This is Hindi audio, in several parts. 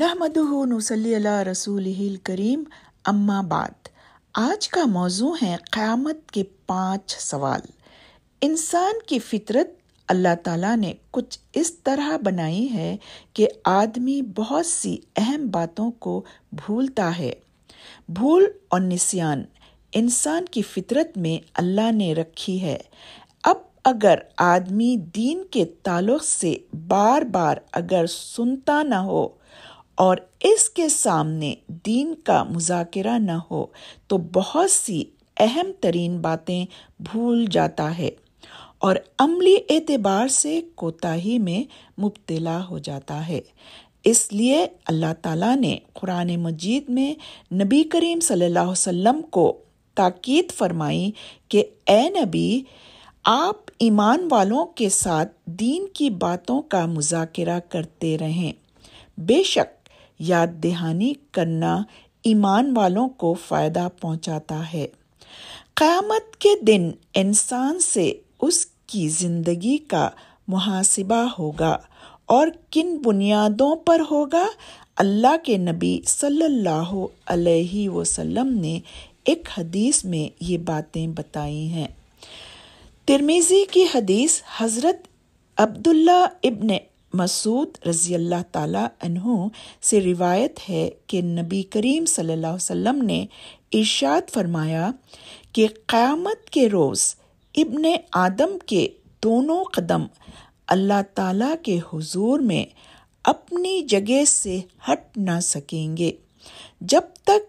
नहमदल रसूल करीम अम्मा बात आज का मौजू है क़्यामत के पाँच सवाल इंसान की फितरत अल्लाह ताला ने कुछ इस तरह बनाई है कि आदमी बहुत सी अहम बातों को भूलता है भूल और निशान इंसान की फितरत में अल्लाह ने रखी है अब अगर आदमी दीन के तल्ल से बार बार अगर सुनता ना हो और इसके सामने दीन का मुजाकरा न हो तो बहुत सी अहम तरीन बातें भूल जाता है और अमली एतबार से कोताही में मुबतला हो जाता है इसलिए अल्लाह ताला ने कुरान मजीद में नबी करीम सल्लल्लाहु अलैहि वसल्लम को ताकीद फरमाई कि ए नबी आप ईमान वालों के साथ दीन की बातों का मुजाकिरा करते रहें बेशक याद दहानी करना ईमान वालों को फ़ायदा पहुंचाता है क़यामत के दिन इंसान से उसकी ज़िंदगी का मुहासिबा होगा और किन बुनियादों पर होगा अल्लाह के नबी सल्लल्लाहु अलैहि वसल्लम ने एक हदीस में ये बातें बताई हैं तिरमीज़ी की हदीस हज़रत अब्दुल्ला इब्ने मसूद रज़ी अल्लाह तु से रिवायत है कि नबी करीम सल्लल्लाहु अलैहि वसल्लम ने इरशाद फरमाया कि क़यामत के रोज़ इब्न आदम के दोनों कदम अल्लाह ताला के हुजूर में अपनी जगह से हट ना सकेंगे जब तक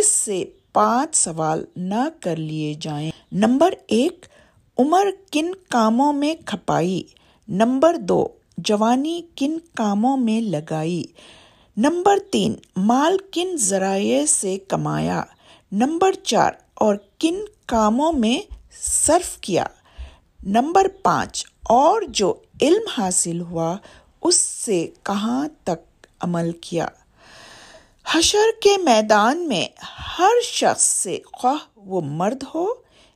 इससे पांच सवाल ना कर लिए जाएं। नंबर एक उम्र किन कामों में खपाई नंबर दो जवानी किन कामों में लगाई नंबर तीन माल किन जराए से कमाया नंबर चार और किन कामों में सर्फ किया नंबर पाँच और जो इल्म हासिल हुआ उससे कहाँ तक अमल किया हशर के मैदान में हर शख्स से ख्वाह वो मर्द हो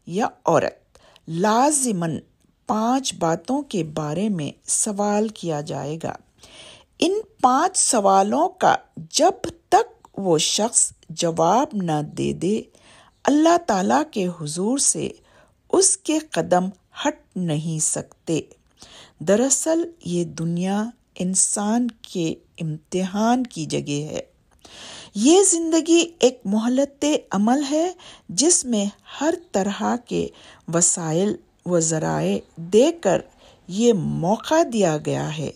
या औरत लाजिमन पांच बातों के बारे में सवाल किया जाएगा इन पांच सवालों का जब तक वो शख्स जवाब न दे दे अल्लाह ताला के हुजूर से उसके कदम हट नहीं सकते दरअसल ये दुनिया इंसान के इम्तिहान की जगह है ये ज़िंदगी एक मोहलत अमल है जिसमें हर तरह के वसाइल व ज़राए देकर ये मौका दिया गया है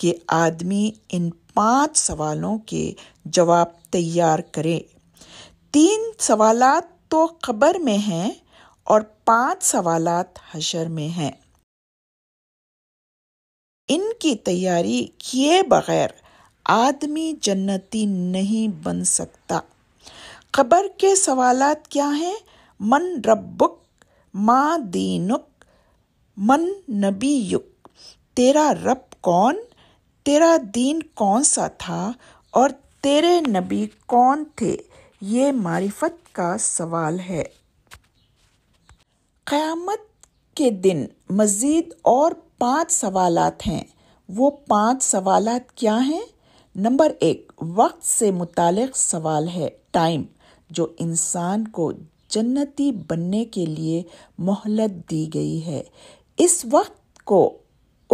कि आदमी इन पांच सवालों के जवाब तैयार करे तीन सवाल तो खबर में हैं और पांच सवाल हशर में हैं इनकी तैयारी किए बगैर आदमी जन्नती नहीं बन सकता खबर के सवालात क्या हैं मन रब्बुक माँ दीनुक मन नबीयुक तेरा रब कौन तेरा दीन कौन सा था और तेरे नबी कौन थे ये मारिफत का सवाल है क़यामत के दिन मज़ीद और पांच सवाल हैं वो पांच सवाल क्या हैं नंबर एक वक्त से मुतल सवाल है टाइम जो इंसान को जन्नती बनने के लिए मोहलत दी गई है इस वक्त को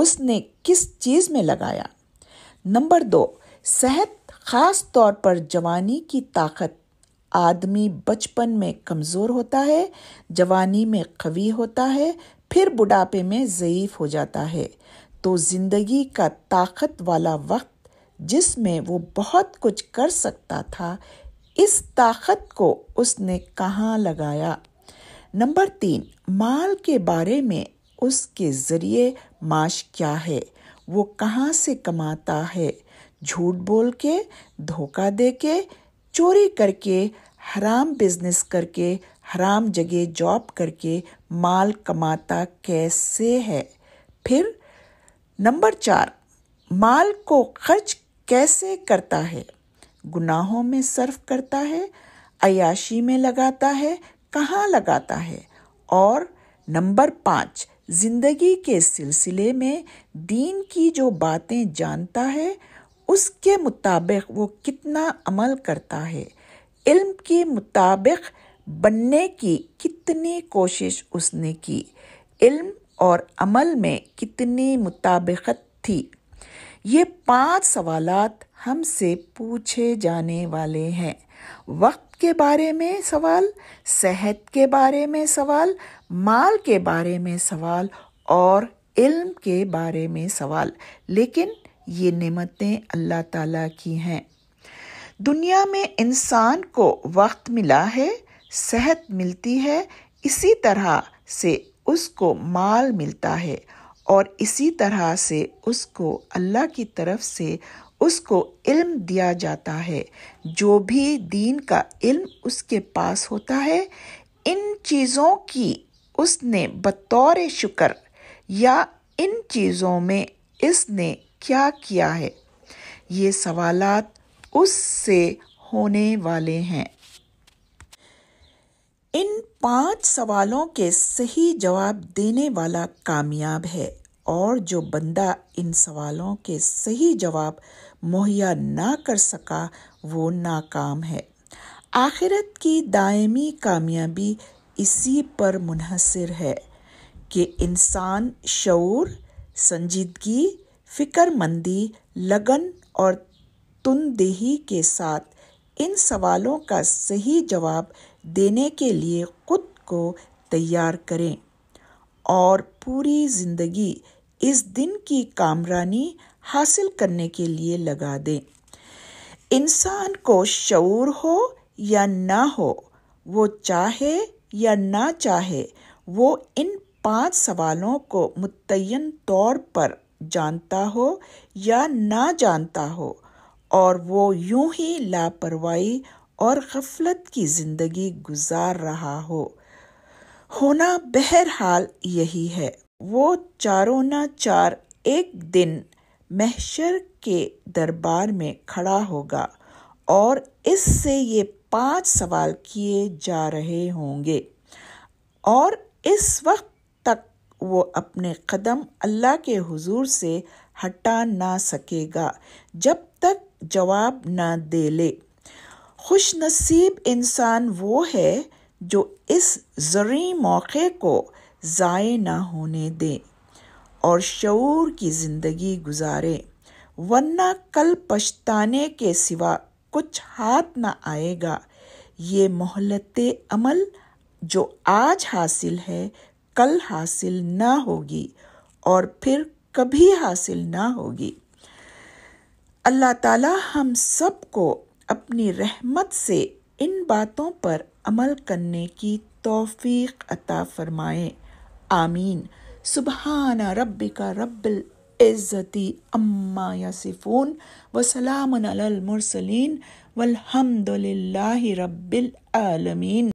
उसने किस चीज़ में लगाया नंबर दो सेहत ख़ास तौर पर जवानी की ताकत आदमी बचपन में कमज़ोर होता है जवानी में कवी होता है फिर बुढ़ापे में ज़यीफ़ हो जाता है तो ज़िंदगी का ताकत वाला वक्त जिसमें वो बहुत कुछ कर सकता था इस ताकत को उसने कहाँ लगाया नंबर तीन माल के बारे में उसके ज़रिए माश क्या है वो कहाँ से कमाता है झूठ बोल के धोखा दे के चोरी करके हराम बिजनेस करके हराम जगह जॉब करके माल कमाता कैसे है फिर नंबर चार माल को खर्च कैसे करता है गुनाहों में सर्फ करता है अयाशी में लगाता है कहाँ लगाता है और नंबर पाँच जिंदगी के सिलसिले में दीन की जो बातें जानता है उसके मुताबिक वो कितना अमल करता है इल्म के मुताबिक बनने की कितनी कोशिश उसने की इल्म और अमल में कितनी मुताबिकत थी ये पांच सवाल हमसे पूछे जाने वाले हैं वक्त के बारे में सवाल सेहत के बारे में सवाल माल के बारे में सवाल और इल्म के बारे में सवाल लेकिन ये नेमतें अल्लाह ताला की हैं दुनिया में इंसान को वक्त मिला है सेहत मिलती है इसी तरह से उसको माल मिलता है और इसी तरह से उसको अल्लाह की तरफ से उसको इल्म दिया जाता है जो भी दीन का इल्म उसके पास होता है इन चीज़ों की उसने बतौर शुक्र या इन चीज़ों में इसने क्या किया है ये सवालात उससे होने वाले हैं इन पांच सवालों के सही जवाब देने वाला कामयाब है और जो बंदा इन सवालों के सही जवाब मुहैया ना कर सका वो नाकाम है आखिरत की दायमी कामयाबी इसी पर मुनहसर है कि इंसान शूर संजीदगी फ़िक्रमंदी लगन और तुंदेही के साथ इन सवालों का सही जवाब देने के लिए खुद को तैयार करें और पूरी ज़िंदगी इस दिन की कामरानी हासिल करने के लिए लगा दें इंसान को शूर हो या ना हो वो चाहे या ना चाहे वो इन पांच सवालों को मुतन तौर पर जानता हो या ना जानता हो और वो यूं ही लापरवाही और गफलत की ज़िंदगी गुजार रहा हो होना बहरहाल यही है वो चारों ना चार एक दिन महशर के दरबार में खड़ा होगा और इससे ये पांच सवाल किए जा रहे होंगे और इस वक्त तक वो अपने कदम अल्लाह के हुजूर से हटा ना सकेगा जब तक जवाब ना दे ले खुशनसीब इंसान वो है जो इस ज़रूरी मौके को ज़ाय ना होने दें और शूर की ज़िंदगी गुजारे वरना कल पछताने के सिवा कुछ हाथ ना आएगा ये मोहलत अमल जो आज हासिल है कल हासिल ना होगी और फिर कभी हासिल ना होगी अल्लाह ताला हम सब को अपनी रहमत से इन बातों पर अमल करने की तोफ़ी अता फ़रमाएँ آمين سبحان ربك رب العزة أما يصفون وسلام على المرسلين والحمد لله رب العالمين